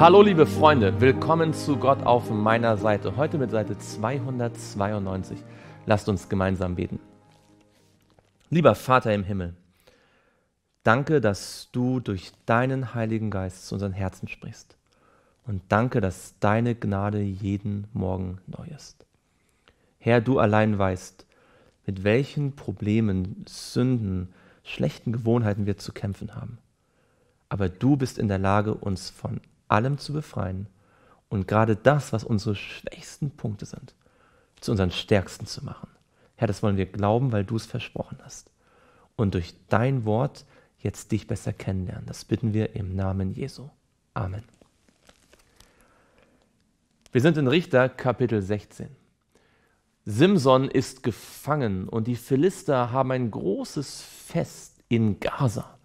Hallo liebe Freunde, willkommen zu Gott auf meiner Seite. Heute mit Seite 292. Lasst uns gemeinsam beten. Lieber Vater im Himmel, danke, dass du durch deinen Heiligen Geist zu unseren Herzen sprichst. Und danke, dass deine Gnade jeden Morgen neu ist. Herr, du allein weißt, mit welchen Problemen, Sünden, schlechten Gewohnheiten wir zu kämpfen haben. Aber du bist in der Lage, uns von allem zu befreien und gerade das, was unsere schwächsten Punkte sind, zu unseren stärksten zu machen. Herr, das wollen wir glauben, weil du es versprochen hast. Und durch dein Wort jetzt dich besser kennenlernen. Das bitten wir im Namen Jesu. Amen. Wir sind in Richter Kapitel 16. Simson ist gefangen und die Philister haben ein großes Fest in Gaza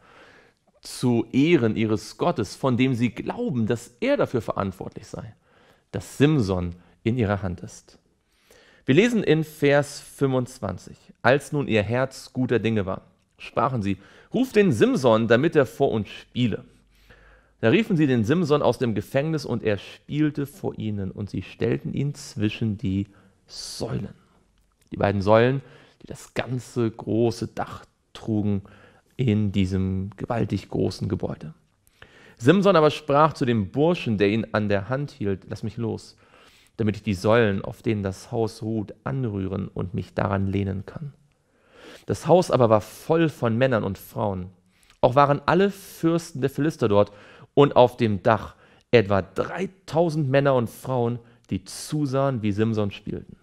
zu Ehren ihres Gottes, von dem sie glauben, dass er dafür verantwortlich sei, dass Simson in ihrer Hand ist. Wir lesen in Vers 25, als nun ihr Herz guter Dinge war, sprachen sie, ruf den Simson, damit er vor uns spiele. Da riefen sie den Simson aus dem Gefängnis und er spielte vor ihnen und sie stellten ihn zwischen die Säulen. Die beiden Säulen, die das ganze große Dach trugen, in diesem gewaltig großen Gebäude. Simson aber sprach zu dem Burschen, der ihn an der Hand hielt, lass mich los, damit ich die Säulen, auf denen das Haus ruht, anrühren und mich daran lehnen kann. Das Haus aber war voll von Männern und Frauen. Auch waren alle Fürsten der Philister dort und auf dem Dach etwa 3000 Männer und Frauen, die zusahen, wie Simson spielten.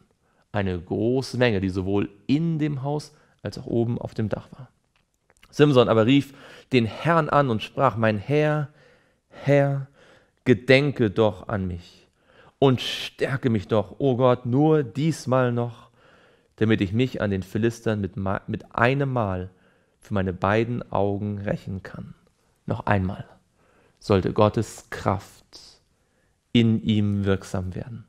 Eine große Menge, die sowohl in dem Haus als auch oben auf dem Dach war. Simson aber rief den Herrn an und sprach, mein Herr, Herr, gedenke doch an mich und stärke mich doch, o oh Gott, nur diesmal noch, damit ich mich an den Philistern mit, mit einem Mal für meine beiden Augen rächen kann. Noch einmal sollte Gottes Kraft in ihm wirksam werden.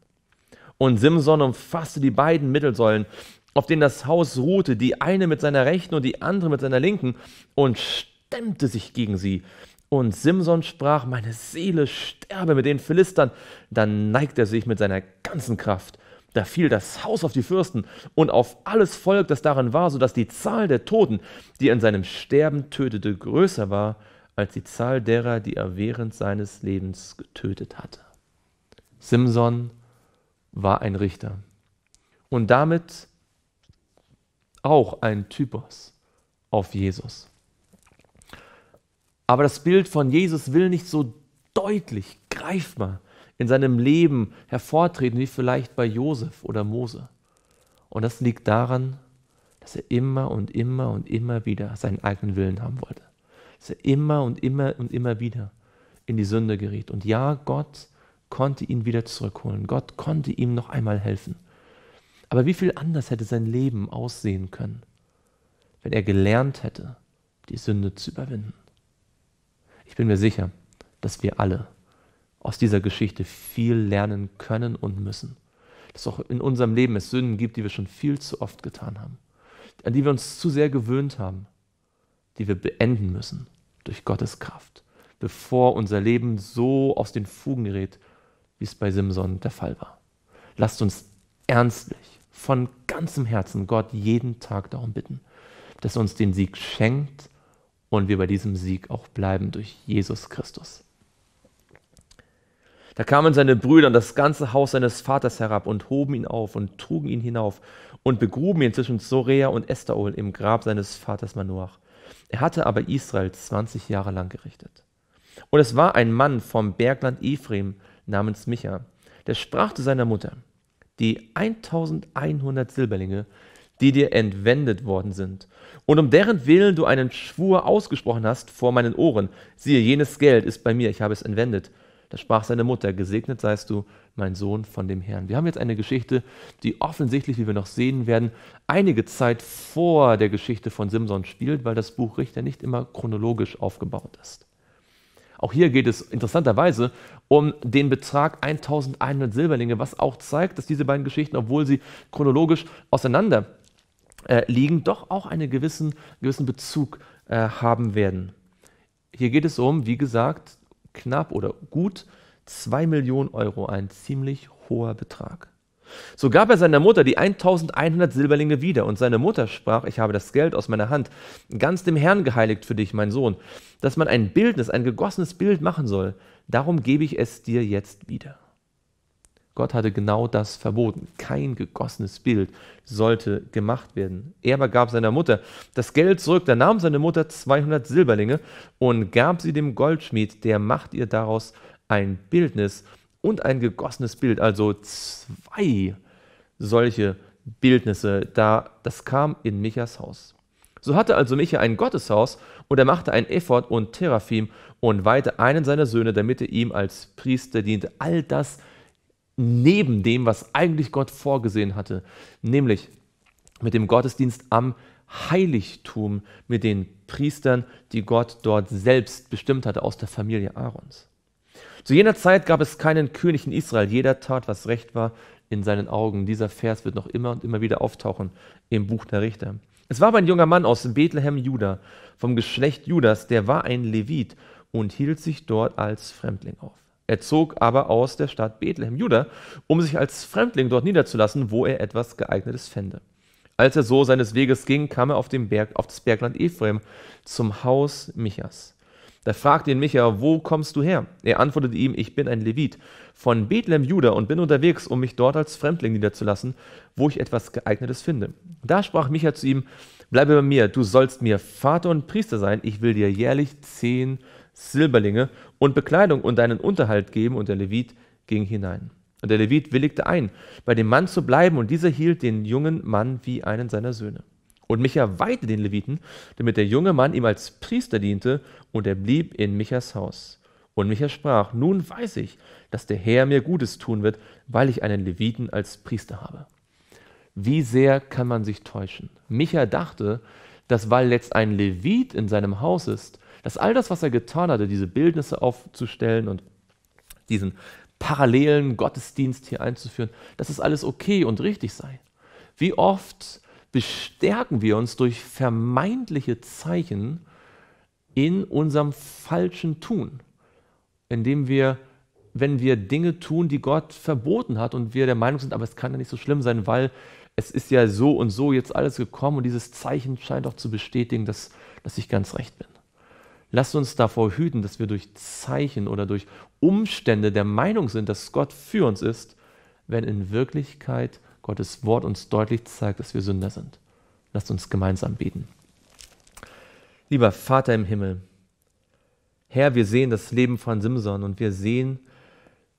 Und Simson umfasste die beiden Mittelsäulen auf denen das Haus ruhte, die eine mit seiner rechten und die andere mit seiner linken, und stemmte sich gegen sie. Und Simson sprach, meine Seele sterbe mit den Philistern. Dann neigt er sich mit seiner ganzen Kraft. Da fiel das Haus auf die Fürsten und auf alles Volk, das darin war, so dass die Zahl der Toten, die er in seinem Sterben tötete, größer war als die Zahl derer, die er während seines Lebens getötet hatte. Simson war ein Richter. Und damit auch ein Typos auf Jesus. Aber das Bild von Jesus will nicht so deutlich, greifbar in seinem Leben hervortreten wie vielleicht bei Josef oder Mose. Und das liegt daran, dass er immer und immer und immer wieder seinen eigenen Willen haben wollte. Dass er immer und immer und immer wieder in die Sünde geriet. Und ja, Gott konnte ihn wieder zurückholen. Gott konnte ihm noch einmal helfen. Aber wie viel anders hätte sein Leben aussehen können, wenn er gelernt hätte, die Sünde zu überwinden? Ich bin mir sicher, dass wir alle aus dieser Geschichte viel lernen können und müssen. Dass auch in unserem Leben es Sünden gibt, die wir schon viel zu oft getan haben, an die wir uns zu sehr gewöhnt haben, die wir beenden müssen durch Gottes Kraft, bevor unser Leben so aus den Fugen gerät, wie es bei Simson der Fall war. Lasst uns ernstlich von ganzem Herzen Gott jeden Tag darum bitten, dass er uns den Sieg schenkt und wir bei diesem Sieg auch bleiben durch Jesus Christus. Da kamen seine Brüder und das ganze Haus seines Vaters herab und hoben ihn auf und trugen ihn hinauf und begruben ihn zwischen Zorea und Estaol im Grab seines Vaters Manoach. Er hatte aber Israel 20 Jahre lang gerichtet. Und es war ein Mann vom Bergland Ephraim namens Micha, der sprach zu seiner Mutter, die 1100 Silberlinge, die dir entwendet worden sind, und um deren Willen du einen Schwur ausgesprochen hast vor meinen Ohren. Siehe, jenes Geld ist bei mir, ich habe es entwendet. Da sprach seine Mutter, gesegnet seist du, mein Sohn von dem Herrn. Wir haben jetzt eine Geschichte, die offensichtlich, wie wir noch sehen werden, einige Zeit vor der Geschichte von Simson spielt, weil das Buch Richter nicht immer chronologisch aufgebaut ist. Auch hier geht es interessanterweise um den Betrag 1100 Silberlinge, was auch zeigt, dass diese beiden Geschichten, obwohl sie chronologisch auseinander äh, liegen, doch auch einen gewissen, gewissen Bezug äh, haben werden. Hier geht es um, wie gesagt, knapp oder gut 2 Millionen Euro, ein ziemlich hoher Betrag. So gab er seiner Mutter die 1100 Silberlinge wieder, und seine Mutter sprach, ich habe das Geld aus meiner Hand, ganz dem Herrn geheiligt für dich, mein Sohn, dass man ein Bildnis, ein gegossenes Bild machen soll, darum gebe ich es dir jetzt wieder. Gott hatte genau das verboten. Kein gegossenes Bild sollte gemacht werden. Er aber gab seiner Mutter das Geld zurück. Da nahm seine Mutter 200 Silberlinge und gab sie dem Goldschmied. Der macht ihr daraus ein Bildnis und ein gegossenes Bild, also zwei solche Bildnisse. Da, das kam in Michas Haus. So hatte also Micha ein Gotteshaus und er machte ein Ephod und Teraphim und weihte einen seiner Söhne, damit er ihm als Priester diente. All das neben dem, was eigentlich Gott vorgesehen hatte, nämlich mit dem Gottesdienst am Heiligtum, mit den Priestern, die Gott dort selbst bestimmt hatte aus der Familie Aarons. Zu jener Zeit gab es keinen König in Israel. Jeder tat, was recht war in seinen Augen. Dieser Vers wird noch immer und immer wieder auftauchen im Buch der Richter. Es war aber ein junger Mann aus Bethlehem Juda, vom Geschlecht Judas, der war ein Levit und hielt sich dort als Fremdling auf. Er zog aber aus der Stadt Bethlehem Juda, um sich als Fremdling dort niederzulassen, wo er etwas geeignetes fände. Als er so seines Weges ging, kam er auf, den Berg, auf das Bergland Ephraim zum Haus Michas. Da fragte ihn Micha, wo kommst du her? Er antwortete ihm, ich bin ein Levit von Bethlehem Juda und bin unterwegs, um mich dort als Fremdling niederzulassen, wo ich etwas geeignetes finde. Da sprach Micha zu ihm, bleibe bei mir, du sollst mir Vater und Priester sein, ich will dir jährlich zehn Silberlinge und Bekleidung und deinen Unterhalt geben, und der Levit ging hinein. Und der Levit willigte ein, bei dem Mann zu bleiben, und dieser hielt den jungen Mann wie einen seiner Söhne. Und Micha weihte den Leviten, damit der junge Mann ihm als Priester diente, und er blieb in Michas Haus. Und Micha sprach, nun weiß ich, dass der Herr mir Gutes tun wird, weil ich einen Leviten als Priester habe. Wie sehr kann man sich täuschen? Micha dachte, dass weil jetzt ein Levit in seinem Haus ist, dass all das, was er getan hatte, diese Bildnisse aufzustellen und diesen parallelen Gottesdienst hier einzuführen, dass es alles okay und richtig sei. Wie oft bestärken wir uns durch vermeintliche Zeichen in unserem falschen Tun, indem wir, wenn wir Dinge tun, die Gott verboten hat und wir der Meinung sind, aber es kann ja nicht so schlimm sein, weil es ist ja so und so jetzt alles gekommen und dieses Zeichen scheint auch zu bestätigen, dass, dass ich ganz recht bin. Lasst uns davor hüten, dass wir durch Zeichen oder durch Umstände der Meinung sind, dass Gott für uns ist, wenn in Wirklichkeit Gottes Wort uns deutlich zeigt, dass wir Sünder sind. Lasst uns gemeinsam beten. Lieber Vater im Himmel, Herr, wir sehen das Leben von Simson und wir sehen,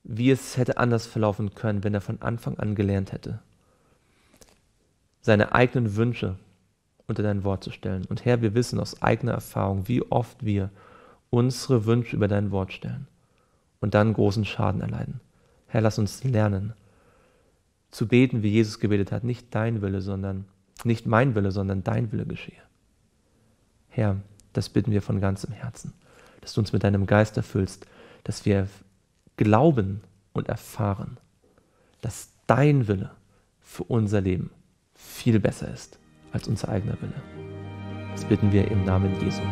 wie es hätte anders verlaufen können, wenn er von Anfang an gelernt hätte, seine eigenen Wünsche unter dein Wort zu stellen. Und Herr, wir wissen aus eigener Erfahrung, wie oft wir unsere Wünsche über dein Wort stellen und dann großen Schaden erleiden. Herr, lass uns lernen, zu beten, wie Jesus gebetet hat. Nicht dein Wille, sondern nicht mein Wille, sondern dein Wille geschehe. Herr, das bitten wir von ganzem Herzen, dass du uns mit deinem Geist erfüllst, dass wir glauben und erfahren, dass dein Wille für unser Leben viel besser ist als unser eigener Wille. Das bitten wir im Namen Jesu.